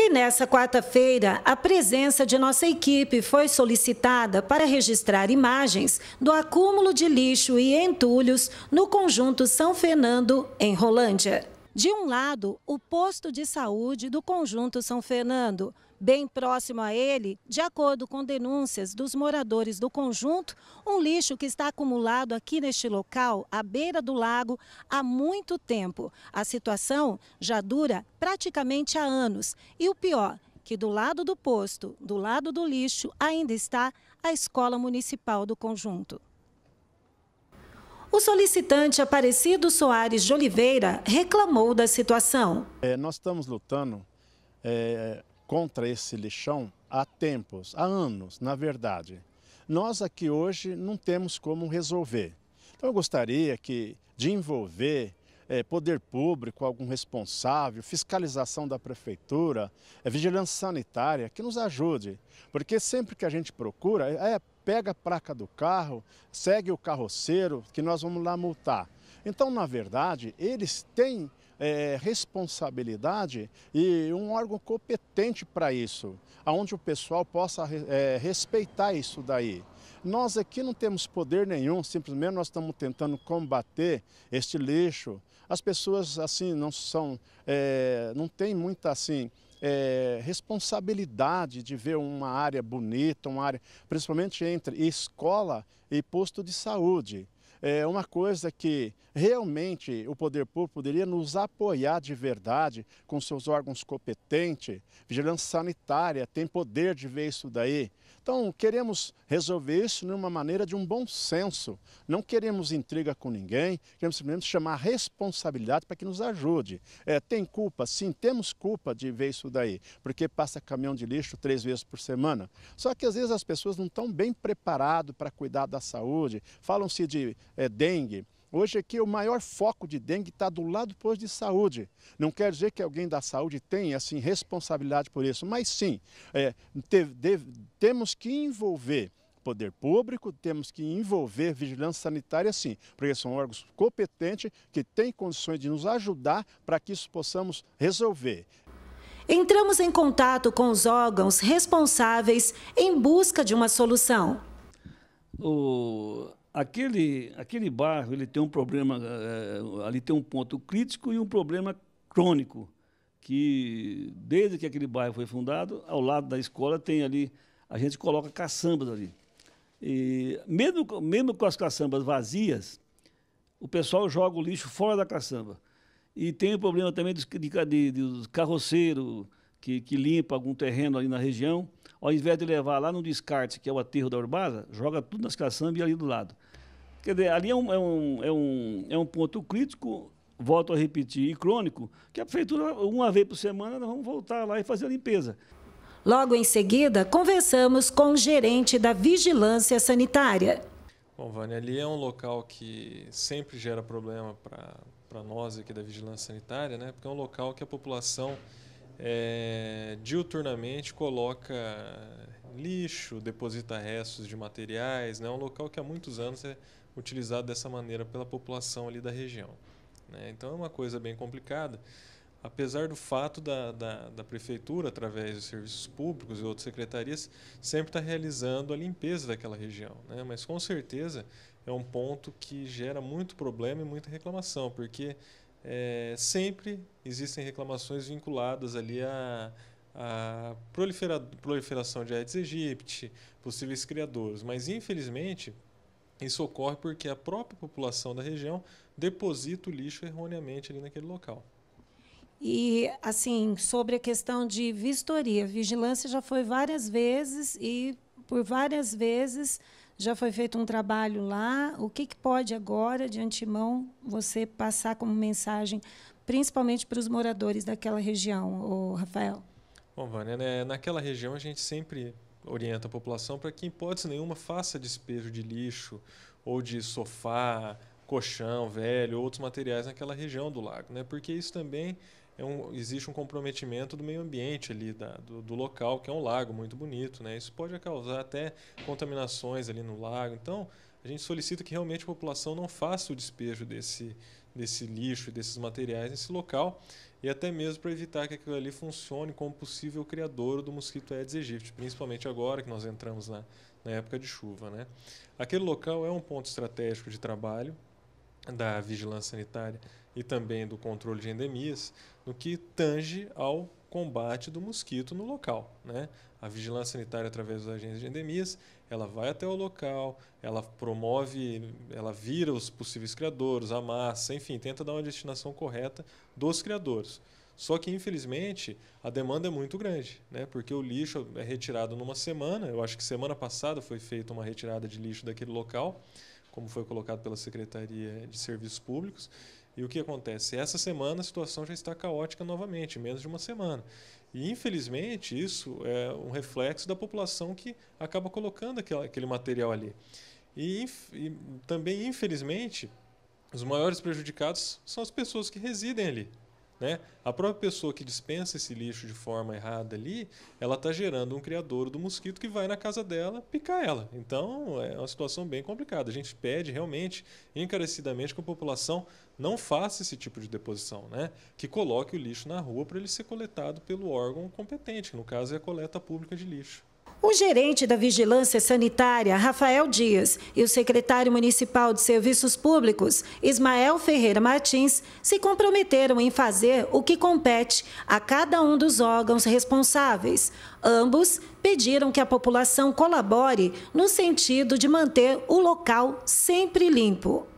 E nessa quarta-feira, a presença de nossa equipe foi solicitada para registrar imagens do acúmulo de lixo e entulhos no conjunto São Fernando, em Rolândia. De um lado, o posto de saúde do Conjunto São Fernando. Bem próximo a ele, de acordo com denúncias dos moradores do conjunto, um lixo que está acumulado aqui neste local, à beira do lago, há muito tempo. A situação já dura praticamente há anos. E o pior, que do lado do posto, do lado do lixo, ainda está a escola municipal do conjunto. O solicitante Aparecido Soares de Oliveira reclamou da situação. É, nós estamos lutando é, contra esse lixão há tempos, há anos, na verdade. Nós aqui hoje não temos como resolver. Então eu gostaria que, de envolver é, poder público, algum responsável, fiscalização da prefeitura, é, vigilância sanitária, que nos ajude. Porque sempre que a gente procura, é pega a placa do carro, segue o carroceiro, que nós vamos lá multar. Então, na verdade, eles têm é, responsabilidade e um órgão competente para isso, aonde o pessoal possa é, respeitar isso daí. Nós aqui não temos poder nenhum, simplesmente nós estamos tentando combater este lixo. As pessoas assim não são, é, não tem muita assim é, responsabilidade de ver uma área bonita, uma área, principalmente entre escola e posto de saúde é uma coisa que realmente o poder público poderia nos apoiar de verdade com seus órgãos competentes. Vigilância sanitária tem poder de ver isso daí. Então, queremos resolver isso de uma maneira de um bom senso. Não queremos intriga com ninguém, queremos simplesmente chamar a responsabilidade para que nos ajude. É, tem culpa? Sim, temos culpa de ver isso daí, porque passa caminhão de lixo três vezes por semana. Só que às vezes as pessoas não estão bem preparadas para cuidar da saúde, falam-se de é, dengue. Hoje aqui o maior foco de dengue está do lado do de saúde. Não quer dizer que alguém da saúde tenha assim, responsabilidade por isso, mas sim, é, te, de, temos que envolver poder público, temos que envolver vigilância sanitária sim, porque são órgãos competentes que têm condições de nos ajudar para que isso possamos resolver. Entramos em contato com os órgãos responsáveis em busca de uma solução. O aquele, aquele bairro ele tem um problema, é, ali tem um ponto crítico e um problema crônico, que desde que aquele bairro foi fundado, ao lado da escola tem ali, a gente coloca caçambas ali. E mesmo, mesmo com as caçambas vazias, o pessoal joga o lixo fora da caçamba. E tem o problema também dos, de, de, dos carroceiros que, que limpa algum terreno ali na região ao invés de levar lá no descarte, que é o aterro da Urbasa, joga tudo nas caçambas e ali do lado. Quer dizer, ali é um, é um, é um, é um ponto crítico, volto a repetir, e crônico, que a prefeitura, uma vez por semana, nós vamos voltar lá e fazer a limpeza. Logo em seguida, conversamos com o gerente da Vigilância Sanitária. Bom, Vânia, ali é um local que sempre gera problema para nós aqui da Vigilância Sanitária, né? porque é um local que a população é, diuturnamente coloca lixo, deposita restos de materiais. Né? É né? um local que há muitos anos é utilizado dessa maneira pela população ali da região. Né? Então é uma coisa bem complicada. Apesar do fato da, da, da prefeitura, através dos serviços públicos e outras secretarias, sempre estar tá realizando a limpeza daquela região. Né? Mas com certeza é um ponto que gera muito problema e muita reclamação, porque é, sempre existem reclamações vinculadas ali a, a prolifera, proliferação de Aedes aegypti, possíveis criadores. Mas, infelizmente, isso ocorre porque a própria população da região deposita o lixo erroneamente ali naquele local. E, assim, sobre a questão de vistoria, vigilância já foi várias vezes e, por várias vezes, já foi feito um trabalho lá, o que, que pode agora, de antemão, você passar como mensagem, principalmente para os moradores daquela região, o Rafael? Bom, Vânia, né, naquela região a gente sempre orienta a população para que, em hipótese nenhuma, faça despejo de lixo ou de sofá, colchão velho, outros materiais naquela região do lago, né? Porque isso também é um, existe um comprometimento do meio ambiente ali, da, do, do, local, que é um lago muito bonito. Né? Isso pode causar até contaminações ali no lago. Então, a gente solicita que realmente a população não faça o despejo desse, desse lixo, desses materiais nesse local, e até mesmo para evitar que aquilo ali funcione como possível criador do mosquito Aedes aegypti, principalmente agora que nós entramos na, na época de chuva. Né? Aquele local é um ponto estratégico de trabalho, da vigilância sanitária e também do controle de endemias no que tange ao combate do mosquito no local. Né? A vigilância sanitária, através das agências de endemias, ela vai até o local, ela promove, ela vira os possíveis criadores, amassa, enfim, tenta dar uma destinação correta dos criadores. Só que, infelizmente, a demanda é muito grande, né? porque o lixo é retirado numa semana. Eu acho que semana passada foi feita uma retirada de lixo daquele local como foi colocado pela Secretaria de Serviços Públicos. E o que acontece? Essa semana a situação já está caótica novamente, menos de uma semana. E, infelizmente, isso é um reflexo da população que acaba colocando aquele material ali. E, e também, infelizmente, os maiores prejudicados são as pessoas que residem ali. Né? A própria pessoa que dispensa esse lixo de forma errada ali, ela está gerando um criador do mosquito que vai na casa dela picar ela. Então é uma situação bem complicada. A gente pede realmente, encarecidamente, que a população não faça esse tipo de deposição, né? que coloque o lixo na rua para ele ser coletado pelo órgão competente, que no caso é a coleta pública de lixo. O gerente da Vigilância Sanitária, Rafael Dias, e o secretário municipal de Serviços Públicos, Ismael Ferreira Martins, se comprometeram em fazer o que compete a cada um dos órgãos responsáveis. Ambos pediram que a população colabore no sentido de manter o local sempre limpo.